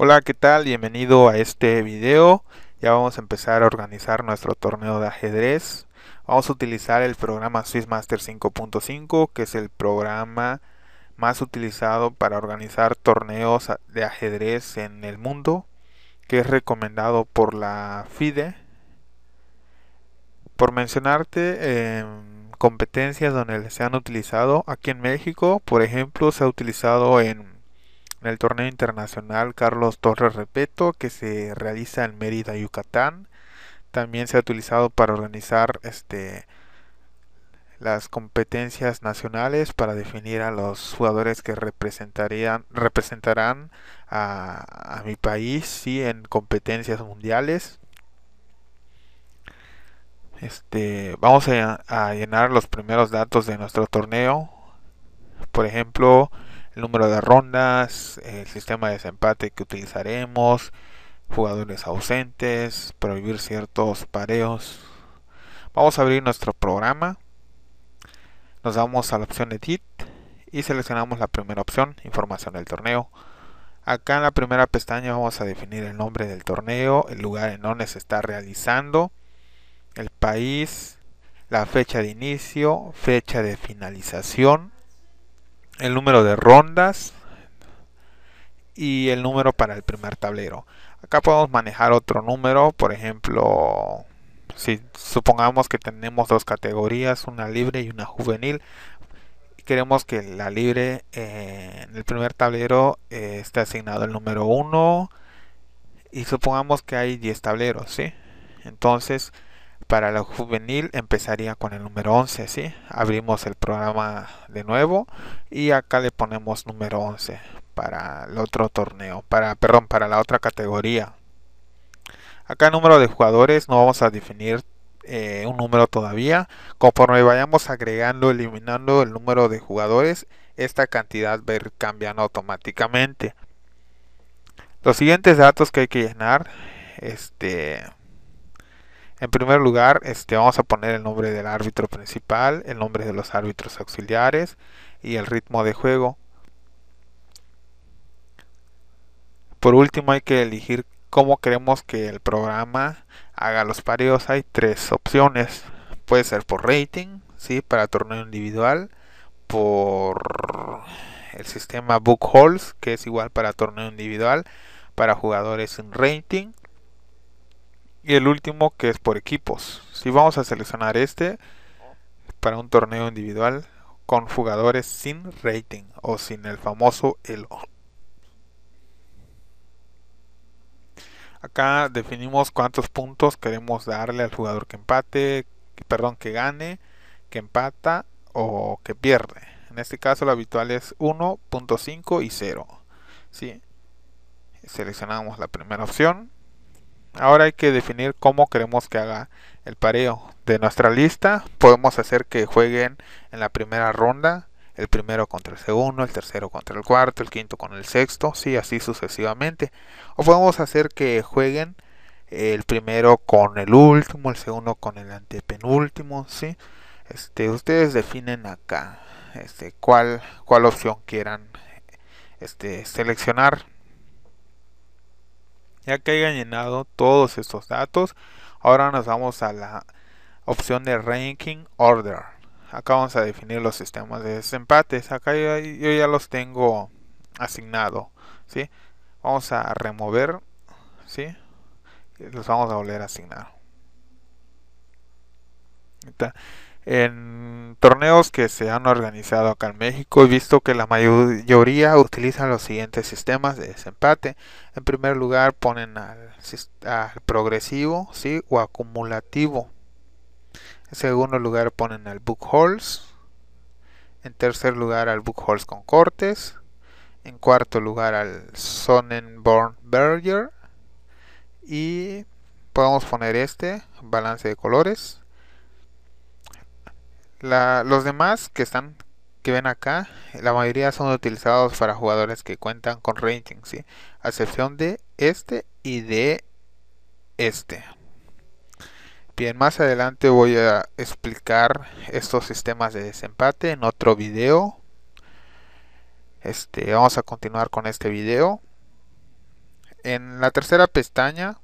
Hola, ¿qué tal? Bienvenido a este video. Ya vamos a empezar a organizar nuestro torneo de ajedrez. Vamos a utilizar el programa Swissmaster 5.5, que es el programa más utilizado para organizar torneos de ajedrez en el mundo, que es recomendado por la FIDE. Por mencionarte em, competencias donde se han utilizado, aquí en México, por ejemplo, se ha utilizado en en el torneo internacional Carlos Torres Repeto que se realiza en Mérida, Yucatán. También se ha utilizado para organizar este las competencias nacionales para definir a los jugadores que representarían representarán a, mi país en competencias mundiales este vamos a llenar los primeros datos de nuestro torneo por ejemplo el número de rondas, el sistema de desempate que utilizaremos, jugadores ausentes, prohibir ciertos pareos. Vamos a abrir nuestro programa. Nos damos a la opción Edit y seleccionamos la primera opción, información del torneo. Acá en la primera pestaña vamos a definir el nombre del torneo, el lugar en donde se está realizando, el país, la fecha de inicio, fecha de finalización, el número de rondas y el número para el primer tablero. Acá podemos manejar otro número, por ejemplo, si supongamos que tenemos dos categorías, una libre y una juvenil, queremos que la libre eh, en el primer tablero eh, esté asignado el número 1 y supongamos que hay 10 tableros, ¿sí? Entonces, para la juvenil empezaría con el número 11, ¿sí? Abrimos el programa de nuevo y acá le ponemos número 11 para el otro torneo, para perdón, para la otra categoría. Acá número de jugadores no vamos a definir eh, un número todavía. Conforme vayamos agregando, eliminando el número de jugadores, esta cantidad va a automáticamente. Los siguientes datos que hay que llenar, este en primer lugar, este, vamos a poner el nombre del árbitro principal, el nombre de los árbitros auxiliares y el ritmo de juego. Por último, hay que elegir cómo queremos que el programa haga los pareos. Hay tres opciones. Puede ser por rating, ¿sí? para torneo individual, por el sistema Book holes, que es igual para torneo individual, para jugadores en rating y el último que es por equipos. Si vamos a seleccionar este para un torneo individual con jugadores sin rating o sin el famoso elo. Acá definimos cuántos puntos queremos darle al jugador que empate, perdón, que gane, que empata o que pierde. En este caso lo habitual es 1.5 y 0. Seleccionamos la primera opción Ahora hay que definir cómo queremos que haga el pareo. De nuestra lista podemos hacer que jueguen en la primera ronda, el primero contra el segundo, el tercero contra el cuarto, el quinto con el sexto, sí, así sucesivamente. O podemos hacer que jueguen el primero con el último, el segundo con el antepenúltimo, sí. Este, ustedes definen acá este cuál opción quieran este seleccionar. Ya que hayan llenado todos estos datos, ahora nos vamos a la opción de Ranking Order. Acá vamos a definir los sistemas de desempates. Acá yo, ya los tengo asignado. ¿sí? Vamos a remover. ¿sí? Los vamos a volver a asignar torneos que se han organizado acá en México, he visto que la mayoría utilizan los siguientes sistemas de desempate. En primer lugar ponen al, progresivo ¿sí? o acumulativo. En segundo lugar ponen al book holes. En tercer lugar al book holes con cortes. En cuarto lugar al Sonnenborn Berger. Y podemos poner este, balance de colores los demás que están que ven acá, la mayoría son utilizados para jugadores que cuentan con ratings, a excepción de este y de este. Bien, más adelante voy a explicar estos sistemas de desempate en otro video. Este, vamos a continuar con este video. En la tercera pestaña,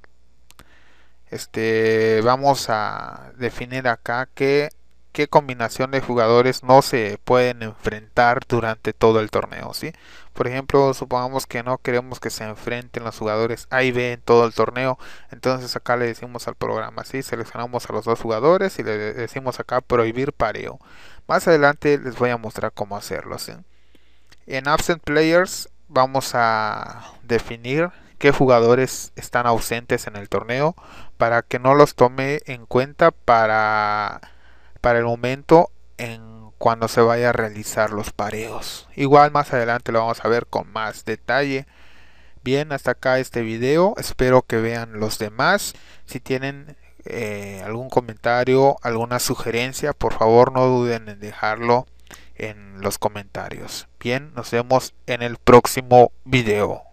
este, vamos a definir acá que qué combinación de jugadores no se pueden enfrentar durante todo el torneo, ¿sí? Por ejemplo, supongamos que no queremos que se enfrenten los jugadores A y B en todo el torneo, entonces acá le decimos al programa, ¿sí? Seleccionamos a los dos jugadores y le decimos acá prohibir pareo. Más adelante les voy a mostrar cómo hacerlo, ¿sí? En Absent Players vamos a definir qué jugadores están ausentes en el torneo para que no los tome en cuenta para para el momento en cuando se vaya a realizar los pareos. Igual más adelante lo vamos a ver con más detalle. Bien, hasta acá este video. Espero que vean los demás. Si tienen eh, algún comentario, alguna sugerencia, por favor no duden en dejarlo en los comentarios. Bien, nos vemos en el próximo video.